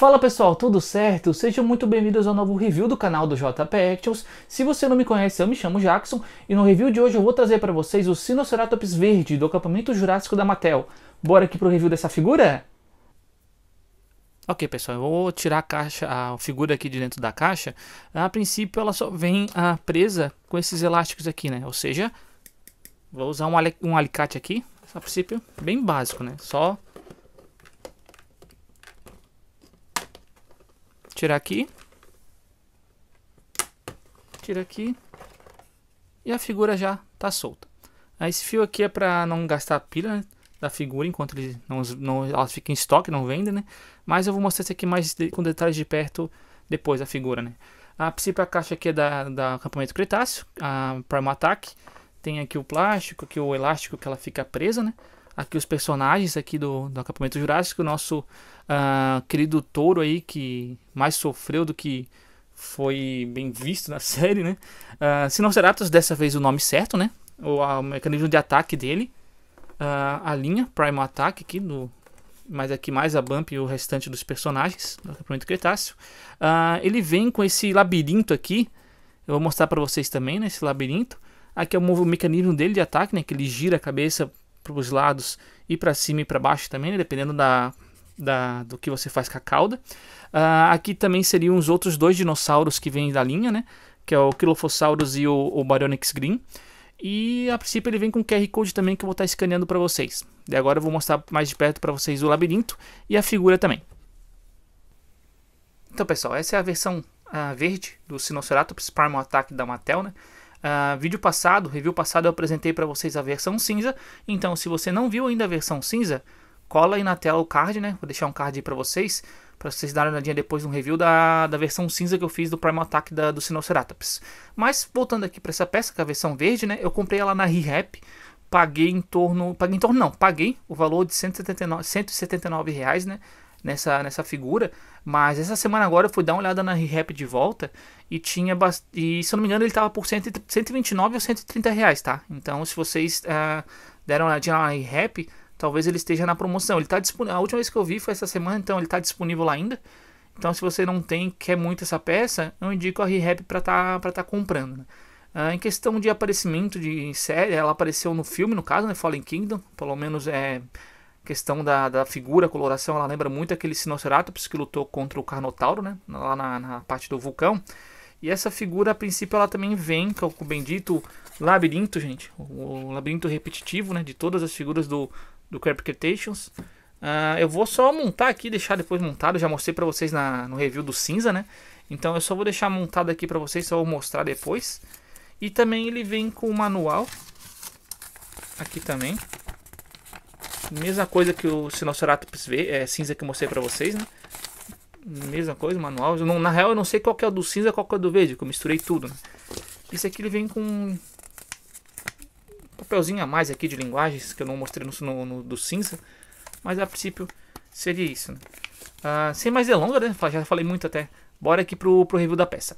Fala pessoal, tudo certo? Sejam muito bem-vindos ao novo review do canal do JP Actions. Se você não me conhece, eu me chamo Jackson e no review de hoje eu vou trazer para vocês o Sinoceratops verde do acampamento Jurássico da Mattel. Bora aqui pro review dessa figura? Ok, pessoal, eu vou tirar a caixa, a figura aqui de dentro da caixa. A princípio ela só vem ah, presa com esses elásticos aqui, né? Ou seja, vou usar um, um alicate aqui, a princípio bem básico, né? Só Tirar aqui. Tira aqui. E a figura já está solta. Ah, esse fio aqui é para não gastar a pilha né, da figura enquanto ele não, não, ela fica em estoque, não vende, né? Mas eu vou mostrar isso aqui mais de, com detalhes de perto depois, a figura, né? A principal caixa aqui é da, da acampamento Cretáceo, a Prime Attack. Tem aqui o plástico, aqui o elástico que ela fica presa, né? aqui os personagens aqui do, do acampamento jurássico, o nosso uh, querido touro aí que mais sofreu do que foi bem visto na série, né? Uh, ah, Sinoceraptos, dessa vez o nome certo, né? O, a, o mecanismo de ataque dele, uh, a linha Primal Attack aqui no mas aqui mais a Bump e o restante dos personagens do acampamento Cretáceo. Uh, ele vem com esse labirinto aqui, eu vou mostrar para vocês também, né? Esse labirinto. Aqui é o mecanismo dele de ataque, né? Que ele gira a cabeça para os lados e para cima e para baixo também, né? dependendo da, da, do que você faz com a cauda. Uh, aqui também seriam os outros dois dinossauros que vêm da linha, né? Que é o Kilophosaurus e o, o Baryonyx Green. E a princípio ele vem com QR Code também que eu vou estar tá escaneando para vocês. E agora eu vou mostrar mais de perto para vocês o labirinto e a figura também. Então pessoal, essa é a versão uh, verde do Sinoceratops Primal Attack da Mattel, né? Uh, vídeo passado, review passado, eu apresentei para vocês a versão cinza. Então, se você não viu ainda a versão cinza, cola aí na tela o card, né? Vou deixar um card aí para vocês, para vocês darem uma olhadinha depois no review da, da versão cinza que eu fiz do Primal Attack da, do Sinoceratops. Mas, voltando aqui para essa peça, que é a versão verde, né? Eu comprei ela na ReHap, paguei em torno... Paguei em torno, não. Paguei o valor de 179, 179 reais, né? nessa, nessa figura. Mas essa semana agora eu fui dar uma olhada na ReHap de volta e tinha e se eu não me engano ele estava por cento, 129 ou 130 reais, tá? Então se vocês uh, deram uma olhadinha na ReHap, talvez ele esteja na promoção. Ele tá disponível. A última vez que eu vi foi essa semana, então ele está disponível lá ainda. Então se você não tem, quer muito essa peça, eu indico a ReHap para tá para tá comprando. Né? Uh, em questão de aparecimento de série, ela apareceu no filme, no caso, né, Fallen Kingdom, pelo menos é questão da, da figura, coloração, ela lembra muito aquele Sinoceratops que lutou contra o Carnotauro, né? Lá na, na parte do vulcão. E essa figura, a princípio, ela também vem com é o bendito labirinto, gente. O labirinto repetitivo, né? De todas as figuras do, do Crepitations. Uh, eu vou só montar aqui, deixar depois montado. Já mostrei para vocês na, no review do cinza, né? Então eu só vou deixar montado aqui para vocês, só vou mostrar depois. E também ele vem com o manual. Aqui também. Mesma coisa que o Sinoceratops vê, é, cinza que eu mostrei pra vocês, né? Mesma coisa, manual. Não, na real, eu não sei qual que é o do cinza qual que é o do verde, que eu misturei tudo, né? Esse aqui ele vem com um papelzinho a mais aqui de linguagens, que eu não mostrei no, no, no do cinza. Mas a princípio seria isso, né? Ah, sem mais delongas, né? Já falei muito até. Bora aqui pro, pro review da peça.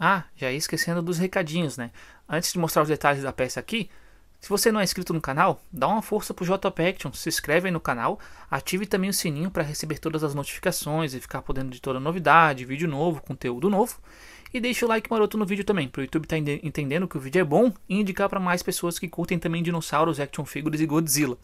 Ah, já ia esquecendo dos recadinhos, né? Antes de mostrar os detalhes da peça aqui, se você não é inscrito no canal, dá uma força pro JP Action, se inscreve aí no canal, ative também o sininho para receber todas as notificações e ficar podendo de toda novidade, vídeo novo, conteúdo novo. E deixa o like maroto no vídeo também, pro YouTube tá entendendo que o vídeo é bom e indicar para mais pessoas que curtem também dinossauros, action figures e Godzilla.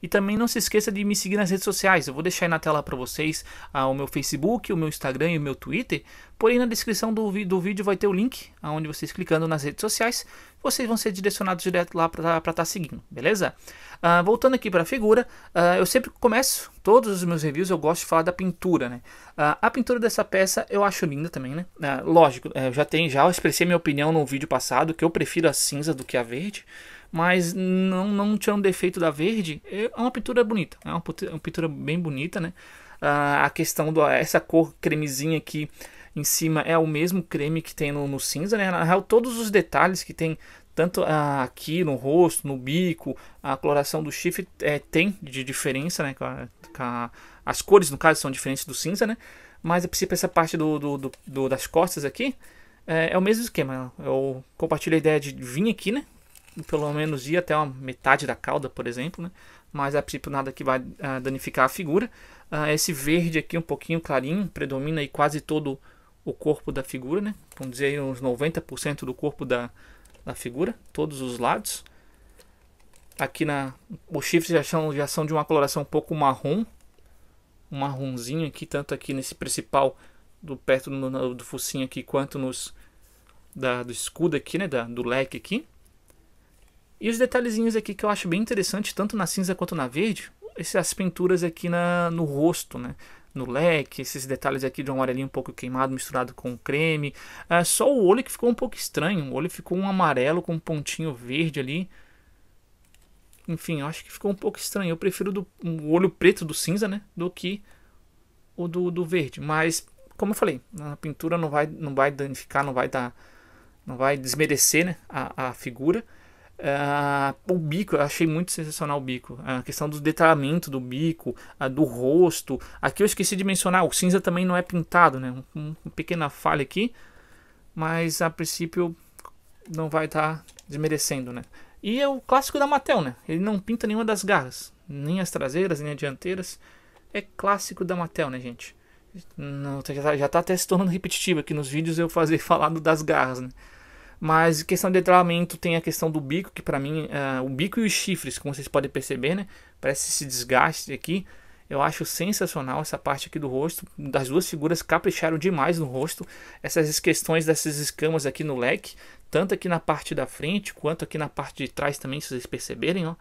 E também não se esqueça de me seguir nas redes sociais, eu vou deixar aí na tela para vocês ah, o meu Facebook, o meu Instagram e o meu Twitter. Porém, na descrição do, do vídeo vai ter o link, aonde vocês clicando nas redes sociais vocês vão ser direcionados direto lá para estar tá seguindo, beleza? Uh, voltando aqui para a figura, uh, eu sempre começo todos os meus reviews, eu gosto de falar da pintura, né? Uh, a pintura dessa peça eu acho linda também, né? lógico, eh, eu já tenho, já expressei minha opinião no vídeo passado, que eu prefiro a cinza do que a verde, mas não, não tinha um defeito da verde, é, é uma pintura bonita, é, é uma pintura bem bonita, né? a questão do essa cor cremezinha aqui em cima é o mesmo creme que tem no, no cinza, né? Na real, todos os detalhes que tem tanto ah, aqui no rosto, no bico, a coloração do chifre é, tem de diferença, né? Com a, com a, as cores, no caso, são diferentes do cinza, né? Mas a princípio essa parte do, do, do, das costas aqui é, é, o mesmo esquema. Eu compartilho a ideia de vir aqui, né? Pelo menos ir até uma metade da cauda, por exemplo, né? Mas a princípio nada que vai ah, danificar a figura. Ah, esse verde aqui um pouquinho clarinho, predomina e quase todo o corpo da figura, né? Vamos dizer uns 90% do corpo da, da figura, todos os lados. Aqui na os chifres já são, já são de uma coloração um pouco marrom, um marronzinho aqui, tanto aqui nesse principal do perto do, do focinho aqui, quanto nos da, do escudo aqui, né, da, do leque aqui. E os detalhezinhos aqui que eu acho bem interessante, tanto na cinza quanto na verde, essas pinturas aqui na, no rosto, né? no leque, esses detalhes aqui de um amarelinho um pouco queimado misturado com creme. É só o olho que ficou um pouco estranho. O olho ficou um amarelo com um pontinho verde ali. Enfim, eu acho que ficou um pouco estranho. Eu prefiro do, o olho preto do cinza, né? Do que o do, do verde. Mas, como eu falei, a pintura não vai, não vai danificar, não vai dar. Não vai desmerecer né, a, a figura. Uh, o bico, eu achei muito sensacional o bico. A questão do detalhamento do bico, uh, do rosto. Aqui eu esqueci de mencionar, o cinza também não é pintado, né? Um, um, uma pequena falha aqui. Mas a princípio não vai estar tá desmerecendo, né? E é o clássico da Mattel, né? Ele não pinta nenhuma das garras. Nem as traseiras, nem as dianteiras. É clássico da Mattel, né, gente? Não, já, tá, já tá até se tornando repetitivo aqui nos vídeos eu fazer falado das garras, né? Mas questão de detalhamento tem a questão do bico, que para mim, é, o bico e os chifres, como vocês podem perceber, né? Parece esse desgaste aqui. Eu acho sensacional essa parte aqui do rosto. Das duas figuras capricharam demais no rosto. Essas questões dessas escamas aqui no leque, tanto aqui na parte da frente quanto aqui na parte de trás também, se vocês perceberem, ó.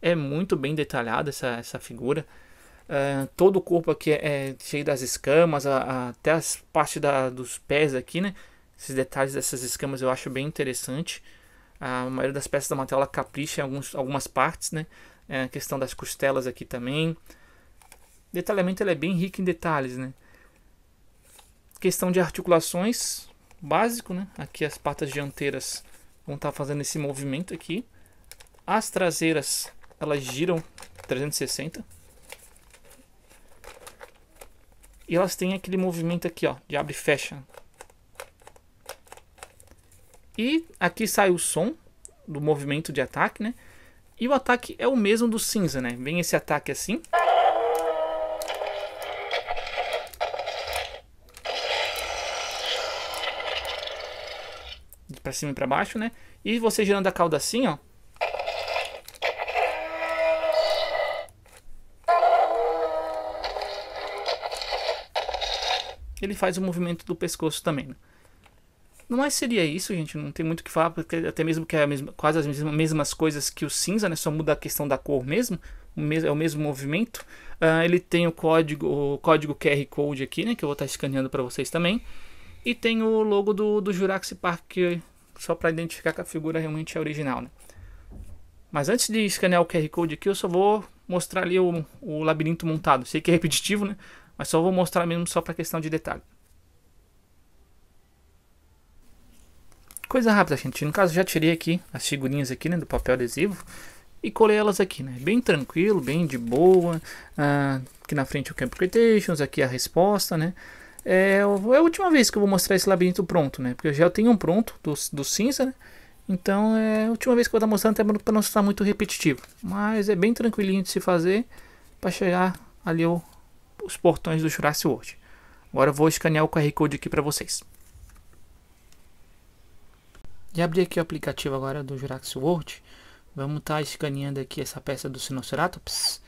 É muito bem detalhada essa, essa figura. Uh, todo o corpo aqui é, é cheio das escamas, a, a, até as partes da, dos pés aqui, né? Esses detalhes dessas escamas eu acho bem interessante. A maioria das peças da Mattel capricha em alguns, algumas partes, né? É a questão das costelas aqui também. Detalhamento ela é bem rico em detalhes, né? Questão de articulações, básico, né? Aqui as patas dianteiras vão estar tá fazendo esse movimento aqui. As traseiras, elas giram 360. E elas têm aquele movimento aqui, ó, de abre e fecha. E aqui sai o som do movimento de ataque, né? E o ataque é o mesmo do cinza, né? Vem esse ataque assim. Pra cima e pra baixo, né? E você girando a cauda assim, ó. Ele faz o movimento do pescoço também, né? não mais é seria isso, gente. Não tem muito o que falar, porque até mesmo que é mesma, quase as mesmas, mesmas, coisas que o cinza, né? Só muda a questão da cor mesmo. É o mesmo movimento. Uh, ele tem o código, o código QR Code aqui, né? Que eu vou estar tá escaneando para vocês também. E tem o logo do, do Jurassic Park, só para identificar que a figura realmente é original, né? Mas antes de escanear o QR Code aqui, eu só vou mostrar ali o, o labirinto montado. Sei que é repetitivo, né? Mas só vou mostrar mesmo só para questão de detalhe. Coisa rápida, gente. No caso, já tirei aqui as figurinhas aqui, né, do papel adesivo e colei elas aqui, né? Bem tranquilo, bem de boa. Ah, aqui na frente é o Camp Creations, aqui é a resposta, né? É, é a última vez que eu vou mostrar esse labirinto pronto, né? Porque eu já tenho um pronto do, do cinza, né? Então é a última vez que eu vou estar mostrando, até para não estar muito repetitivo. Mas é bem tranquilinho de se fazer para chegar ali o, os portões do Jurassic World. Agora eu vou escanear o QR Code aqui para vocês. De abrir aqui o aplicativo agora do Jurax World, vamos estar tá escaneando aqui essa peça do Sinoceratops.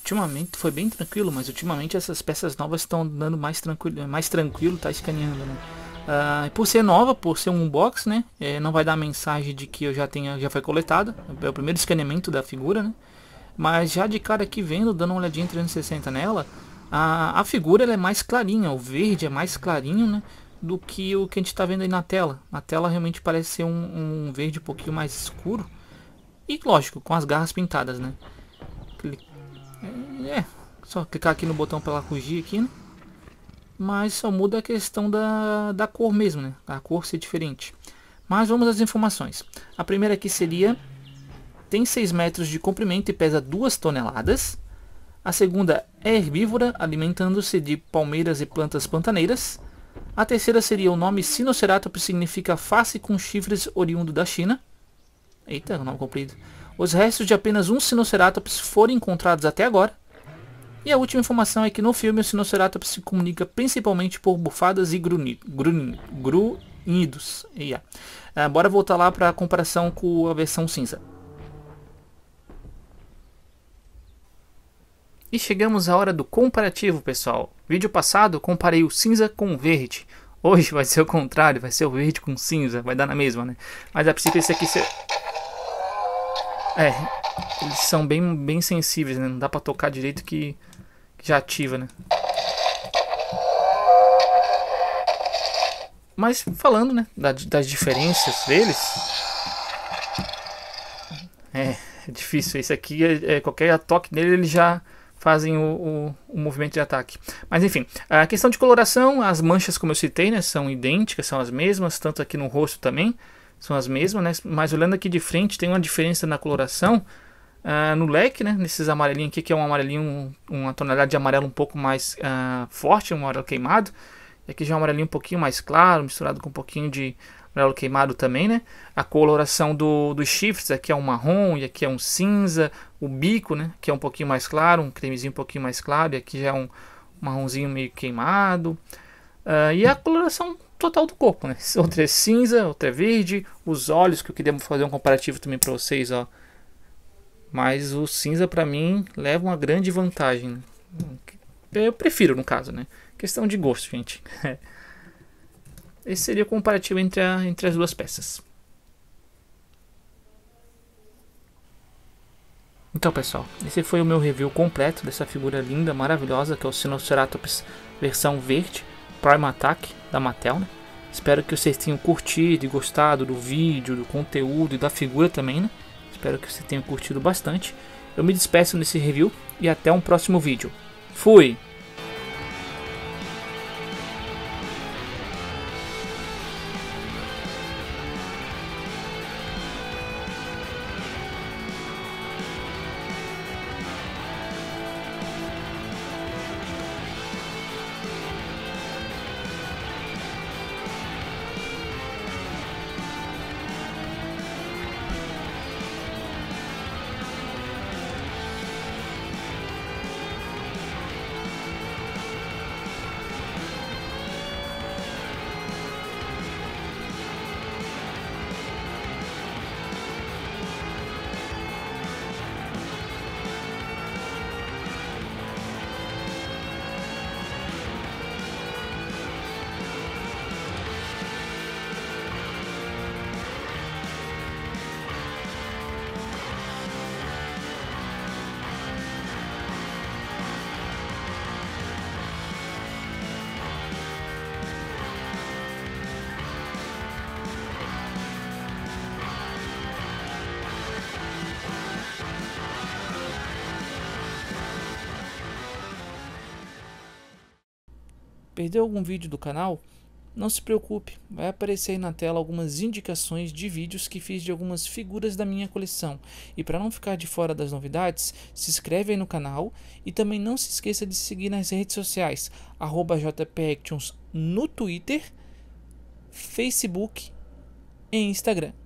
Ultimamente foi bem tranquilo, mas ultimamente essas peças novas estão dando mais tranquilo, mais tranquilo tá escaneando, né? Uh, por ser nova, por ser um unbox, né? É, não vai dar mensagem de que eu já tenha, já foi coletada. É o primeiro escaneamento da figura, né? Mas já de cara aqui vendo, dando uma olhadinha 360 nela, a, a figura é mais clarinha, o verde é mais clarinho, né? do que o que a gente está vendo aí na tela. Na tela realmente parece ser um, um verde um pouquinho mais escuro. E lógico, com as garras pintadas, né? É, é, só clicar aqui no botão para ela fugir aqui, né? Mas só muda a questão da, da cor mesmo, né? A cor ser diferente. Mas vamos às informações. A primeira aqui seria... Tem 6 metros de comprimento e pesa 2 toneladas. A segunda é herbívora, alimentando-se de palmeiras e plantas pantaneiras. A terceira seria o nome Sinoceratops significa face com chifres oriundo da China. Eita, nome comprido. Os restos de apenas um Sinoceratops foram encontrados até agora. E a última informação é que no filme o Sinoceratops se comunica principalmente por bufadas e grunhidos. Yeah. É, bora voltar lá para a comparação com a versão cinza. E chegamos à hora do comparativo, pessoal. Vídeo passado comparei o cinza com o verde. Hoje vai ser o contrário, vai ser o verde com cinza, vai dar na mesma, né? Mas a princípio esse aqui... Se... É, eles são bem, bem sensíveis, né? Não dá pra tocar direito que, que já ativa, né? Mas falando, né, das diferenças deles... É, é difícil. Esse aqui, é, é, qualquer toque nele, ele já fazem o, o, o, movimento de ataque. Mas enfim, a questão de coloração, as manchas como eu citei, né, são idênticas, são as mesmas, tanto aqui no rosto também são as mesmas, né, mas olhando aqui de frente tem uma diferença na coloração uh, no leque, né, nesses amarelinhos aqui, que é um amarelinho, uma tonalidade de amarelo um pouco mais uh, forte, um amarelo queimado, e aqui já é um amarelinho um pouquinho mais claro, misturado com um pouquinho de amarelo queimado também, né? A coloração do, dos chifres, aqui é um marrom e aqui é um cinza. O bico, né? Que é um pouquinho mais claro, um cremezinho um pouquinho mais claro. E aqui já é um marronzinho meio queimado. Uh, e a coloração total do corpo, né? Outra é cinza, outra é verde. Os olhos, que eu queria fazer um comparativo também para vocês, ó. Mas o cinza, para mim, leva uma grande vantagem. Né? Eu prefiro, no caso, né? Questão de gosto, gente. Esse seria o comparativo entre, a, entre as duas peças. Então pessoal, esse foi o meu review completo dessa figura linda, maravilhosa, que é o Sinoceratops versão verde, Prime Attack da Mattel. Né? Espero que vocês tenham curtido e gostado do vídeo, do conteúdo e da figura também. Né? Espero que vocês tenham curtido bastante. Eu me despeço nesse review e até um próximo vídeo. Fui! Perdeu algum vídeo do canal? Não se preocupe, vai aparecer aí na tela algumas indicações de vídeos que fiz de algumas figuras da minha coleção. E para não ficar de fora das novidades, se inscreve aí no canal e também não se esqueça de seguir nas redes sociais @jpactions no Twitter, Facebook e Instagram.